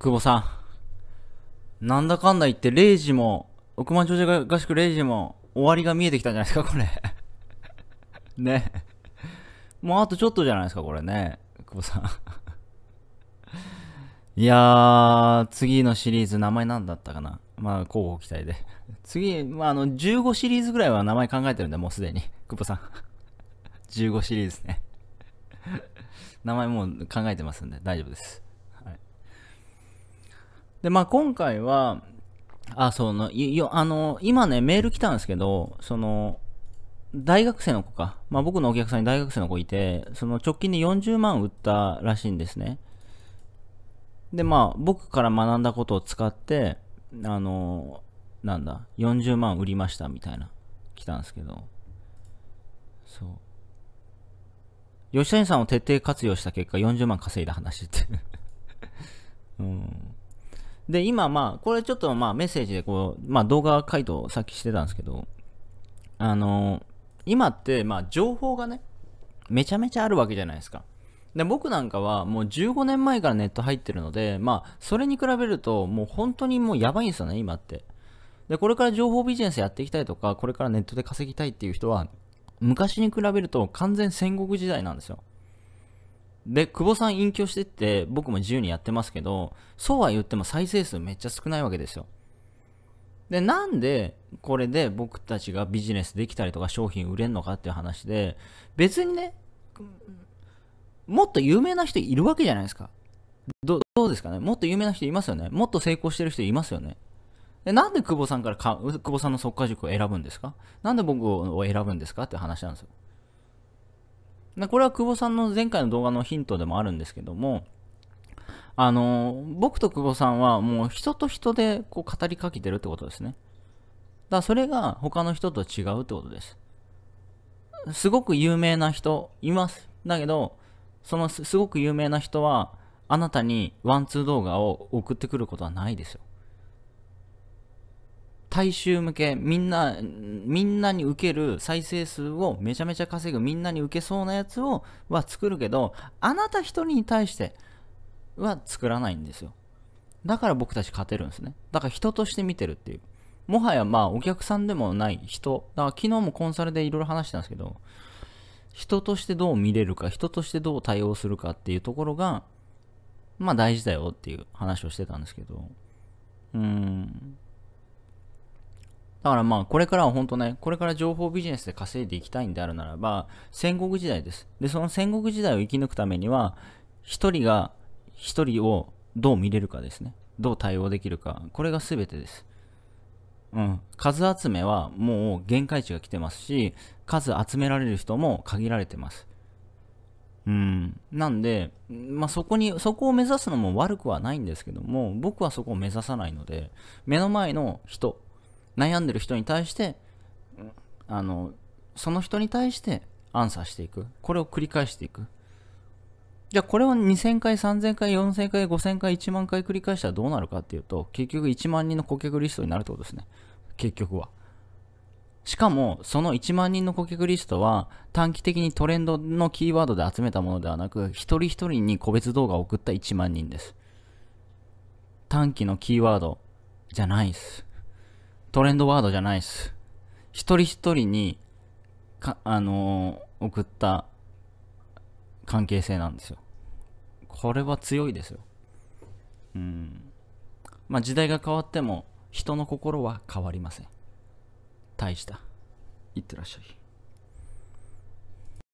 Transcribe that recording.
久保さん。なんだかんだ言って0時も、億万長者合宿0時も終わりが見えてきたんじゃないですか、これ ね。もうあとちょっとじゃないですか、これね。久保さんいやー、次のシリーズ、名前何だったかな。まあ、候補期待で次、まあ、あの、15シリーズぐらいは名前考えてるんで、もうすでに。久保さん15シリーズね名前もう考えてますんで、大丈夫です。で、まあ今回は、あ、その、よ、あの、今ね、メール来たんですけど、その、大学生の子か。まあ僕のお客さんに大学生の子いて、その直近で40万売ったらしいんですね。で、まあ僕から学んだことを使って、あの、なんだ、40万売りましたみたいな、来たんですけど、そう。吉谷さんを徹底活用した結果40万稼いだ話って うん。で、今まあ、これちょっとまあメッセージでこう、まあ動画回答さっきしてたんですけど、あのー、今ってまあ情報がね、めちゃめちゃあるわけじゃないですか。で、僕なんかはもう15年前からネット入ってるので、まあ、それに比べるともう本当にもうやばいんですよね、今って。で、これから情報ビジネスやっていきたいとか、これからネットで稼ぎたいっていう人は、昔に比べると完全戦国時代なんですよ。で、久保さん隠居してって、僕も自由にやってますけど、そうは言っても再生数めっちゃ少ないわけですよ。で、なんで、これで僕たちがビジネスできたりとか商品売れんのかっていう話で、別にね、もっと有名な人いるわけじゃないですか。どうですかねもっと有名な人いますよねもっと成功してる人いますよねでなんで久保さんからか、久保さんの速化塾を選ぶんですかなんで僕を選ぶんですかって話なんですよ。でこれは久保さんの前回の動画のヒントでもあるんですけども、あの、僕と久保さんはもう人と人でこう語りかけてるってことですね。だからそれが他の人と違うってことです。すごく有名な人います。だけど、そのすごく有名な人はあなたにワンツー動画を送ってくることはないですよ。大衆向け、みんな、みんなに受ける再生数をめちゃめちゃ稼ぐ、みんなに受けそうなやつを、は作るけど、あなた一人に対しては作らないんですよ。だから僕たち勝てるんですね。だから人として見てるっていう。もはやまあお客さんでもない人。だから昨日もコンサルでいろいろ話してたんですけど、人としてどう見れるか、人としてどう対応するかっていうところが、まあ大事だよっていう話をしてたんですけど、うーん。だからまあ、これからは本当ね、これから情報ビジネスで稼いでいきたいんであるならば、戦国時代です。で、その戦国時代を生き抜くためには、一人が一人をどう見れるかですね。どう対応できるか。これが全てです。うん。数集めはもう限界値が来てますし、数集められる人も限られてます。うん、なんで、まあ、そこに、そこを目指すのも悪くはないんですけども、僕はそこを目指さないので、目の前の人悩んでる人に対してあのその人に対してアンサーしていくこれを繰り返していくじゃあこれを2000回3000回4000回5000回1万回繰り返したらどうなるかっていうと結局1万人の顧客リストになるってことですね結局はしかもその1万人の顧客リストは短期的にトレンドのキーワードで集めたものではなく一人一人に個別動画を送った1万人です短期のキーワードじゃないですトレンドワードじゃないです。一人一人に、か、あのー、送った関係性なんですよ。これは強いですよ。うん。まあ、時代が変わっても、人の心は変わりません。大した。いってらっしゃい。